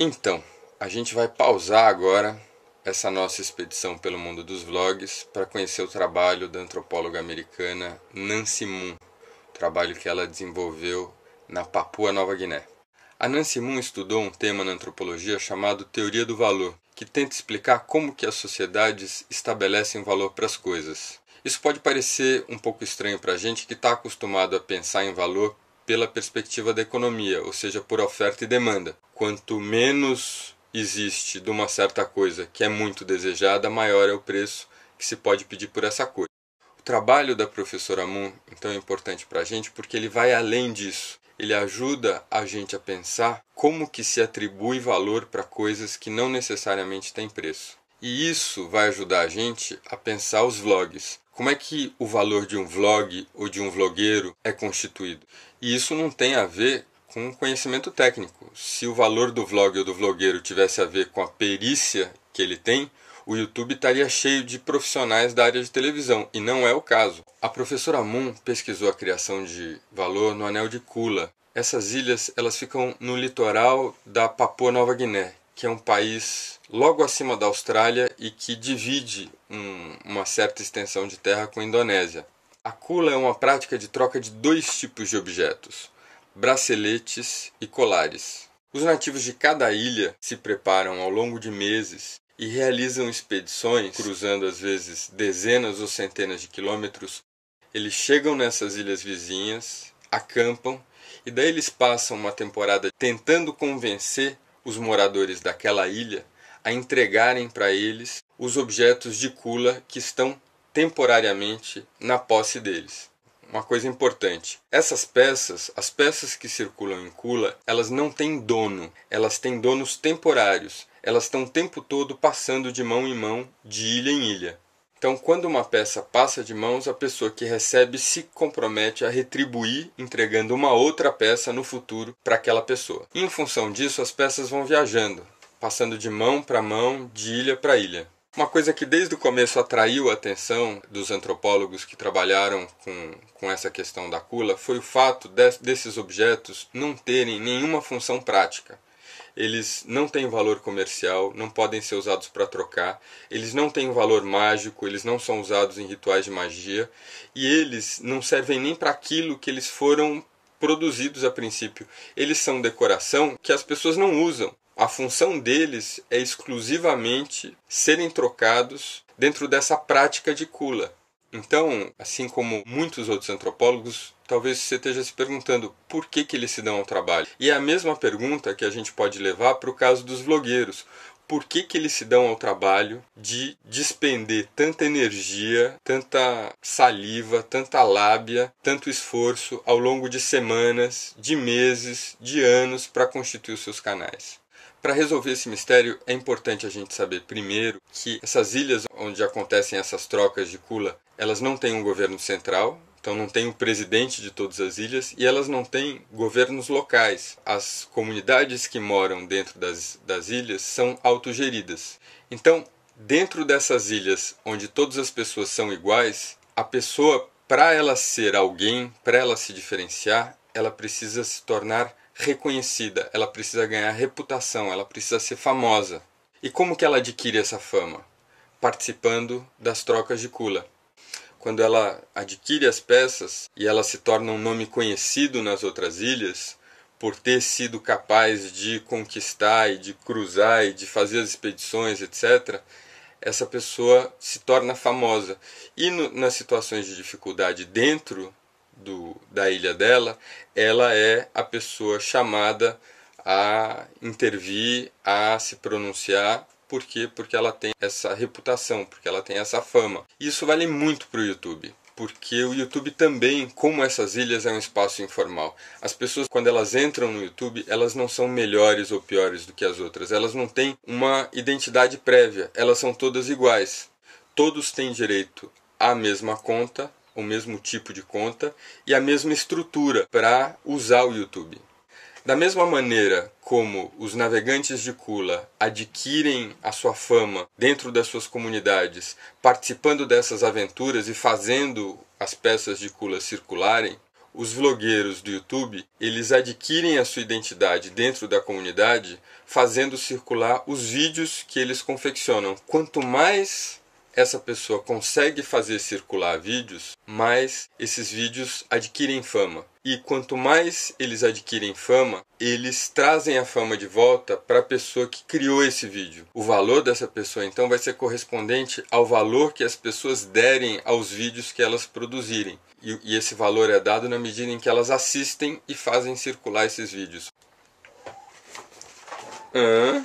Então, a gente vai pausar agora essa nossa expedição pelo mundo dos vlogs para conhecer o trabalho da antropóloga americana Nancy Moon, trabalho que ela desenvolveu na Papua Nova Guiné. A Nancy Moon estudou um tema na antropologia chamado teoria do valor, que tenta explicar como que as sociedades estabelecem valor para as coisas. Isso pode parecer um pouco estranho para a gente que está acostumado a pensar em valor pela perspectiva da economia, ou seja, por oferta e demanda. Quanto menos existe de uma certa coisa que é muito desejada, maior é o preço que se pode pedir por essa coisa. O trabalho da professora Moon, então, é importante para a gente porque ele vai além disso. Ele ajuda a gente a pensar como que se atribui valor para coisas que não necessariamente têm preço. E isso vai ajudar a gente a pensar os vlogs, como é que o valor de um vlog ou de um vlogueiro é constituído? E isso não tem a ver com conhecimento técnico. Se o valor do vlog ou do vlogueiro tivesse a ver com a perícia que ele tem, o YouTube estaria cheio de profissionais da área de televisão, e não é o caso. A professora Moon pesquisou a criação de valor no anel de Kula. Essas ilhas, elas ficam no litoral da Papua Nova Guiné, que é um país logo acima da Austrália e que divide um, uma certa extensão de terra com a Indonésia. A kula é uma prática de troca de dois tipos de objetos: braceletes e colares. Os nativos de cada ilha se preparam ao longo de meses e realizam expedições, cruzando às vezes dezenas ou centenas de quilômetros. Eles chegam nessas ilhas vizinhas, acampam e daí eles passam uma temporada tentando convencer os moradores daquela ilha a entregarem para eles os objetos de Kula que estão temporariamente na posse deles. Uma coisa importante: essas peças, as peças que circulam em Kula, elas não têm dono, elas têm donos temporários. Elas estão o tempo todo passando de mão em mão, de ilha em ilha. Então, quando uma peça passa de mãos, a pessoa que recebe se compromete a retribuir entregando uma outra peça no futuro para aquela pessoa. em função disso, as peças vão viajando, passando de mão para mão, de ilha para ilha. Uma coisa que desde o começo atraiu a atenção dos antropólogos que trabalharam com, com essa questão da cula foi o fato de, desses objetos não terem nenhuma função prática eles não têm valor comercial, não podem ser usados para trocar, eles não têm valor mágico, eles não são usados em rituais de magia e eles não servem nem para aquilo que eles foram produzidos a princípio. Eles são decoração que as pessoas não usam. A função deles é exclusivamente serem trocados dentro dessa prática de kula. Então, assim como muitos outros antropólogos, talvez você esteja se perguntando por que, que eles se dão ao trabalho. E é a mesma pergunta que a gente pode levar para o caso dos vlogueiros. Por que, que eles se dão ao trabalho de despender tanta energia, tanta saliva, tanta lábia, tanto esforço ao longo de semanas, de meses, de anos para constituir os seus canais? Para resolver esse mistério, é importante a gente saber primeiro que essas ilhas onde acontecem essas trocas de cula, elas não têm um governo central, então não tem o presidente de todas as ilhas e elas não têm governos locais. As comunidades que moram dentro das, das ilhas são autogeridas. Então, dentro dessas ilhas onde todas as pessoas são iguais, a pessoa, para ela ser alguém, para ela se diferenciar, ela precisa se tornar reconhecida, ela precisa ganhar reputação, ela precisa ser famosa. E como que ela adquire essa fama? Participando das trocas de cula. Quando ela adquire as peças e ela se torna um nome conhecido nas outras ilhas, por ter sido capaz de conquistar e de cruzar e de fazer as expedições, etc., essa pessoa se torna famosa. E no, nas situações de dificuldade dentro do, da ilha dela, ela é a pessoa chamada a intervir, a se pronunciar. Por quê? Porque ela tem essa reputação, porque ela tem essa fama. Isso vale muito para o YouTube porque o YouTube também, como essas ilhas, é um espaço informal. As pessoas, quando elas entram no YouTube, elas não são melhores ou piores do que as outras, elas não têm uma identidade prévia, elas são todas iguais. Todos têm direito à mesma conta, o mesmo tipo de conta e a mesma estrutura para usar o YouTube. Da mesma maneira como os navegantes de Kula adquirem a sua fama dentro das suas comunidades, participando dessas aventuras e fazendo as peças de Kula circularem, os vlogueiros do YouTube, eles adquirem a sua identidade dentro da comunidade, fazendo circular os vídeos que eles confeccionam. Quanto mais essa pessoa consegue fazer circular vídeos, mais esses vídeos adquirem fama. E quanto mais eles adquirem fama, eles trazem a fama de volta para a pessoa que criou esse vídeo. O valor dessa pessoa então vai ser correspondente ao valor que as pessoas derem aos vídeos que elas produzirem. E, e esse valor é dado na medida em que elas assistem e fazem circular esses vídeos. Ah,